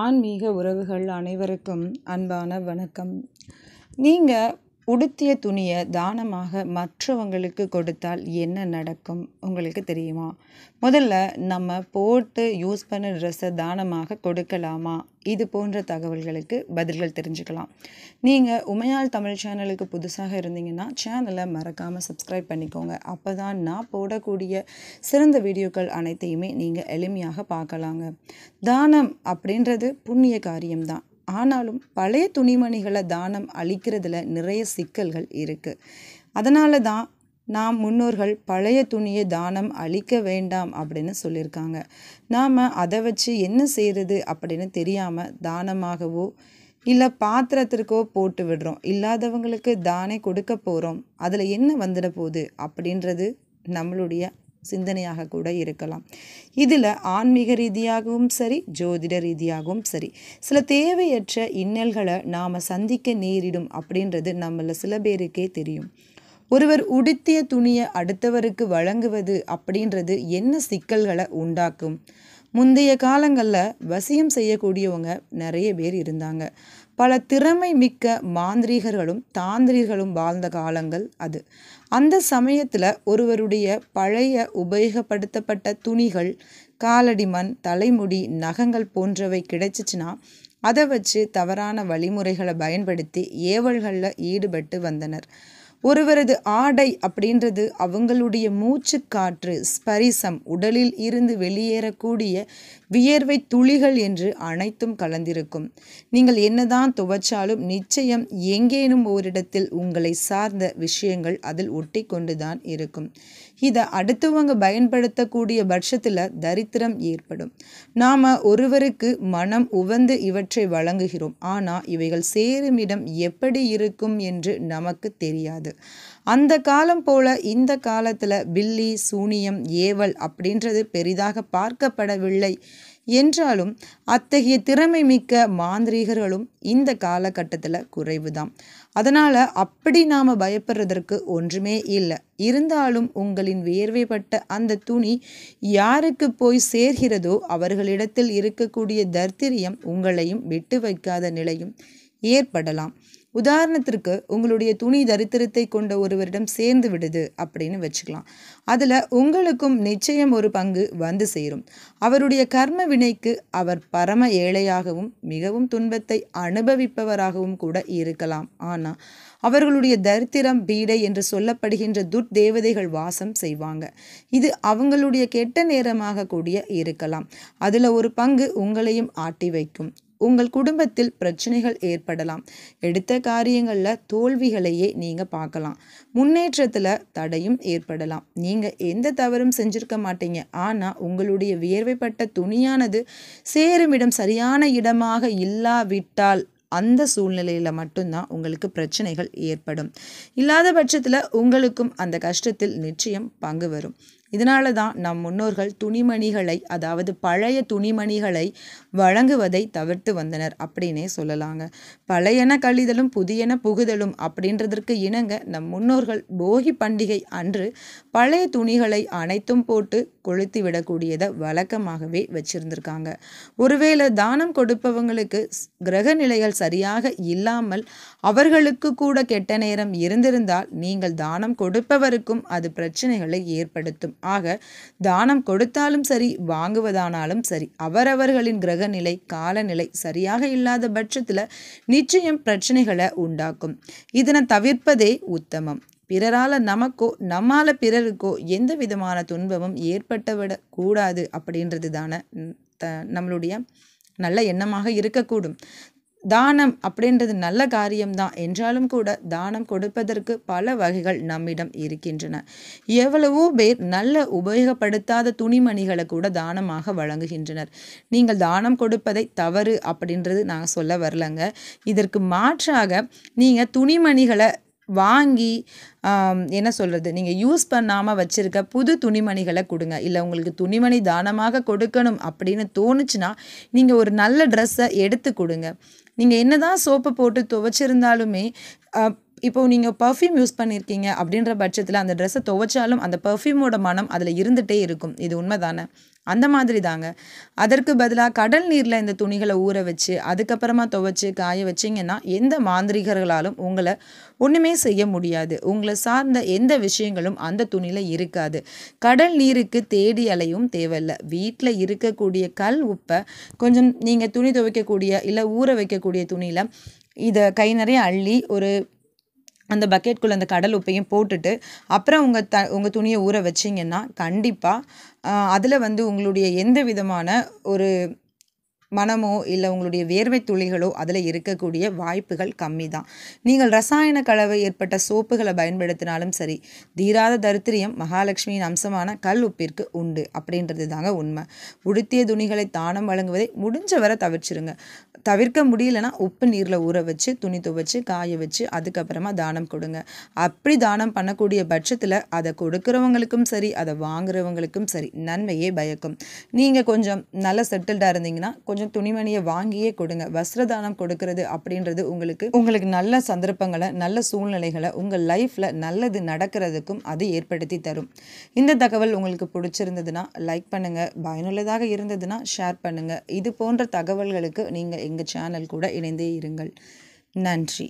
ஆன்மீக உறவுகள் அனைவருக்கும் அன்பான வணக்கம் நீங்கள் உடுத்திய துணியை தானமாக மற்றவங்களுக்கு கொடுத்தால் என்ன நடக்கும் உங்களுக்கு தெரியுமா முதல்ல நம்ம போட்டு யூஸ் பண்ண ட்ரெஸ்ஸை தானமாக கொடுக்கலாமா இது போன்ற தகவல்களுக்கு பதில்கள் தெரிஞ்சுக்கலாம் நீங்கள் உமையால் தமிழ் சேனலுக்கு புதுசாக இருந்தீங்கன்னா சேனலை மறக்காமல் சப்ஸ்கிரைப் பண்ணிக்கோங்க அப்போ தான் நான் போடக்கூடிய சிறந்த வீடியோக்கள் அனைத்தையுமே நீங்கள் எளிமையாக பார்க்கலாங்க தானம் அப்படின்றது புண்ணிய காரியம்தான் ஆனாலும் பழைய துணிமணிகளை தானம் அளிக்கிறதுல நிறைய சிக்கல்கள் இருக்குது அதனால தான் நாம் முன்னோர்கள் பழைய துணியை தானம் அளிக்க வேண்டாம் அப்படின்னு சொல்லியிருக்காங்க நாம் அதை வச்சு என்ன செய்கிறது அப்படின்னு தெரியாமல் தானமாகவோ இல்லை பாத்திரத்திற்கோ போட்டு விடுறோம் இல்லாதவங்களுக்கு தானே கொடுக்க போகிறோம் அதில் என்ன வந்துட போகுது அப்படின்றது நம்மளுடைய சிந்தனையாக கூட இருக்கலாம் இதில் ஆன்மீக ரீதியாகவும் சரி ஜோதிட ரீதியாகவும் சரி சில தேவையற்ற இன்னல்களை நாம் சந்திக்க நேரிடும் அப்படின்றது நம்மள சில பேருக்கே தெரியும் ஒருவர் உடுத்திய துணியை அடுத்தவருக்கு வழங்குவது அப்படின்றது என்ன சிக்கல்களை உண்டாக்கும் முந்தைய காலங்களில் வசியம் செய்யக்கூடியவங்க நிறைய பேர் இருந்தாங்க பல திறமை மிக்க மாந்திரீகர்களும் தாந்திரீகர்களும் வாழ்ந்த காலங்கள் அது அந்த சமயத்தில் ஒருவருடைய பழைய உபயோகப்படுத்தப்பட்ட துணிகள் காலடி மண் தலைமுடி நகங்கள் போன்றவை கிடைச்சிச்சுன்னா அதை வச்சு தவறான வழிமுறைகளை பயன்படுத்தி ஏவல்களில் ஈடுபட்டு வந்தனர் ஒருவரது ஆடை அப்படின்றது அவங்களுடைய மூச்சு காற்று ஸ்பரிசம் உடலில் இருந்து வெளியேறக்கூடிய வியர்வை துளிகள் என்று அனைத்தும் கலந்திருக்கும் நீங்கள் என்னதான் துவைச்சாலும் நிச்சயம் எங்கேனும் ஓரிடத்தில் உங்களை சார்ந்த விஷயங்கள் அதில் ஒட்டி கொண்டுதான் இருக்கும் இதை அடுத்தவங்க பயன்படுத்தக்கூடிய பட்சத்தில் தரித்திரம் ஏற்படும் நாம் ஒருவருக்கு மனம் உவந்து இவற்றை வழங்குகிறோம் ஆனால் இவைகள் சேரும் இடம் எப்படி இருக்கும் என்று நமக்கு தெரியாது அந்த காலம் போல இந்த காலத்தில் பில்லி சூனியம் ஏவல் அப்படின்றது பெரிதாக பார்க்கப்படவில்லை என்றாலும் அத்தகைய திறமை மிக்க மாந்திரிகர்களும் இந்த காலகட்டத்தில் குறைவுதான் அதனால் அப்படி நாம் பயப்படுறதற்கு ஒன்றுமே இல்லை இருந்தாலும் உங்களின் வேர்வைப்பட்ட அந்த துணி யாருக்கு போய் சேர்கிறதோ அவர்களிடத்தில் இருக்கக்கூடிய தர்த்திரியம் உங்களையும் விட்டு வைக்காத நிலையும் ஏற்படலாம் உதாரணத்திற்கு உங்களுடைய துணி தரித்திரத்தை கொண்ட ஒருவரிடம் சேர்ந்து விடுது அப்படின்னு வச்சுக்கலாம் அதில் உங்களுக்கும் நிச்சயம் ஒரு பங்கு வந்து சேரும் அவருடைய கர்ம வினைக்கு அவர் பரம ஏழையாகவும் மிகவும் துன்பத்தை அனுபவிப்பவராகவும் கூட இருக்கலாம் ஆனால் அவர்களுடைய தரித்திரம் பீடை என்று சொல்லப்படுகின்ற துர்தேவதைகள் வாசம் செய்வாங்க இது அவங்களுடைய கெட்ட நேரமாக கூடிய இருக்கலாம் அதில் ஒரு பங்கு உங்களையும் ஆட்டி வைக்கும் உங்கள் குடும்பத்தில் பிரச்சனைகள் ஏற்படலாம் எடுத்த காரியங்களில் தோல்விகளையே நீங்கள் பார்க்கலாம் முன்னேற்றத்தில் தடையும் ஏற்படலாம் நீங்கள் எந்த தவறும் செஞ்சிருக்க மாட்டீங்க ஆனால் உங்களுடைய வியர்வைப்பட்ட துணியானது சேருமிடம் சரியான இடமாக இல்லாவிட்டால் அந்த சூழ்நிலையில் மட்டும்தான் உங்களுக்கு பிரச்சனைகள் ஏற்படும் இல்லாத பட்சத்தில் உங்களுக்கும் அந்த கஷ்டத்தில் நிச்சயம் பங்கு வரும் இதனால தான் நம் முன்னோர்கள் துணிமணிகளை அதாவது பழைய துணிமணிகளை வழங்குவதை தவிர்த்து வந்தனர் அப்படின்னே சொல்லலாங்க பழையன கழிதலும் புதியன புகுதலும் அப்படின்றதற்கு இணங்க நம் முன்னோர்கள் போகி பண்டிகை அன்று பழைய துணிகளை அனைத்தும் போட்டு கொளுத்தி விடக்கூடியதை வழக்கமாகவே வச்சிருந்திருக்காங்க ஒருவேளை தானம் கொடுப்பவங்களுக்கு கிரக நிலைகள் சரியாக இல்லாமல் அவர்களுக்கு கூட கெட்ட நேரம் இருந்திருந்தால் நீங்கள் தானம் கொடுப்பவருக்கும் அது பிரச்சனைகளை ஏற்படுத்தும் ஆக தானம் கொடுத்தாலும் சரி வாங்குவதானாலும் சரி அவரவர்களின் கிரக நிலை காலநிலை சரியாக இல்லாத பட்சத்தில் நிச்சயம் பிரச்சனைகளை உண்டாக்கும் இதனை தவிர்ப்பதே உத்தமம் பிறரால் நமக்கோ நம்மால பிறருக்கோ எந்த விதமான துன்பமும் ஏற்பட்டுவிட கூடாது அப்படின்றது தானே த நம்மளுடைய நல்ல எண்ணமாக இருக்கக்கூடும் தானம் அப்படின்றது நல்ல காரியம்தான் என்றாலும் கூட தானம் கொடுப்பதற்கு பல வகைகள் நம்மிடம் இருக்கின்றன எவ்வளவோ பேர் நல்ல உபயோகப்படுத்தாத துணிமணிகளை கூட தானமாக வழங்குகின்றனர் நீங்கள் தானம் கொடுப்பதை தவறு அப்படின்றது நாங்கள் சொல்ல வரலங்க இதற்கு மாற்றாக நீங்கள் துணிமணிகளை வாங்கி என்ன சொல்கிறது நீங்கள் யூஸ் பண்ணாமல் வச்சுருக்க புது துணிமணிகளை கொடுங்க இல்லை உங்களுக்கு துணிமணி தானமாக கொடுக்கணும் அப்படின்னு தோணுச்சுன்னா நீங்கள் ஒரு நல்ல ட்ரெஸ்ஸை எடுத்து கொடுங்க நீங்கள் என்ன தான் சோப்பு போட்டு துவைச்சிருந்தாலுமே இப்போ நீங்கள் பர்ஃப்யூம் யூஸ் பண்ணியிருக்கீங்க அப்படின்ற பட்சத்தில் அந்த ட்ரெஸ்ஸை துவைச்சாலும் அந்த பர்ஃப்யூமோட மனம் அதில் இருந்துகிட்டே இருக்கும் இது உண்மை தானே அந்த மாதிரி தாங்க அதற்கு பதிலாக கடல் நீரில் இந்த துணிகளை ஊற வச்சு அதுக்கப்புறமா துவைச்சி காய வச்சிங்கன்னா எந்த மாந்திரிகர்களாலும் உங்களை ஒன்றுமே செய்ய முடியாது உங்களை சார்ந்த எந்த விஷயங்களும் அந்த துணியில் இருக்காது கடல் நீருக்கு தேடி அலையும் தேவையில்லை வீட்டில் இருக்கக்கூடிய கல் உப்பை கொஞ்சம் நீங்கள் துணி துவைக்கக்கூடிய இல்லை ஊற வைக்கக்கூடிய துணியில் இதை கை நிறைய அள்ளி ஒரு அந்த பக்கெட்குள்ளே அந்த கடல் உப்பையும் போட்டுட்டு அப்புறம் உங்கள் த உங்கள் துணியை ஊற வச்சிங்கன்னா கண்டிப்பாக அதில் வந்து உங்களுடைய எந்த விதமான ஒரு மனமோ இல்லை உங்களுடைய வேர்வை துளிகளோ அதில் இருக்கக்கூடிய வாய்ப்புகள் கம்மி தான் நீங்கள் ரசாயன கலவை ஏற்பட்ட சோப்புகளை பயன்படுத்தினாலும் சரி தீராத தரித்திரியம் மகாலட்சுமியின் அம்சமான கல் உப்பிற்கு உண்டு அப்படின்றது தாங்க உண்மை உடுத்திய துணிகளை தானம் வழங்குவதை முடிஞ்ச வர தவிர்ச்சிருங்க தவிர்க்க முடியலன்னா உப்பு நீரில் ஊற வச்சு துணி துவைச்சு காய வச்சு அதுக்கப்புறமா தானம் கொடுங்க அப்படி தானம் பண்ணக்கூடிய பட்சத்தில் அதை கொடுக்குறவங்களுக்கும் சரி அதை வாங்குறவங்களுக்கும் சரி நன்மையே பயக்கும் நீங்கள் கொஞ்சம் நல்ல செட்டில்டாக இருந்தீங்கன்னா கொஞ்சம் கொஞ்சம் துணிமணியை வாங்கியே கொடுங்க வஸ்திரதானம் கொடுக்கறது அப்படின்றது உங்களுக்கு உங்களுக்கு நல்ல சந்தர்ப்பங்களை நல்ல சூழ்நிலைகளை உங்கள் லைஃப்பில் நல்லது நடக்கிறதுக்கும் அது ஏற்படுத்தி தரும் இந்த தகவல் உங்களுக்கு பிடிச்சிருந்ததுன்னா லைக் பண்ணுங்கள் பயனுள்ளதாக இருந்ததுன்னா ஷேர் பண்ணுங்கள் இது போன்ற தகவல்களுக்கு நீங்கள் எங்கள் சேனல் கூட இணைந்தே இருங்கள் நன்றி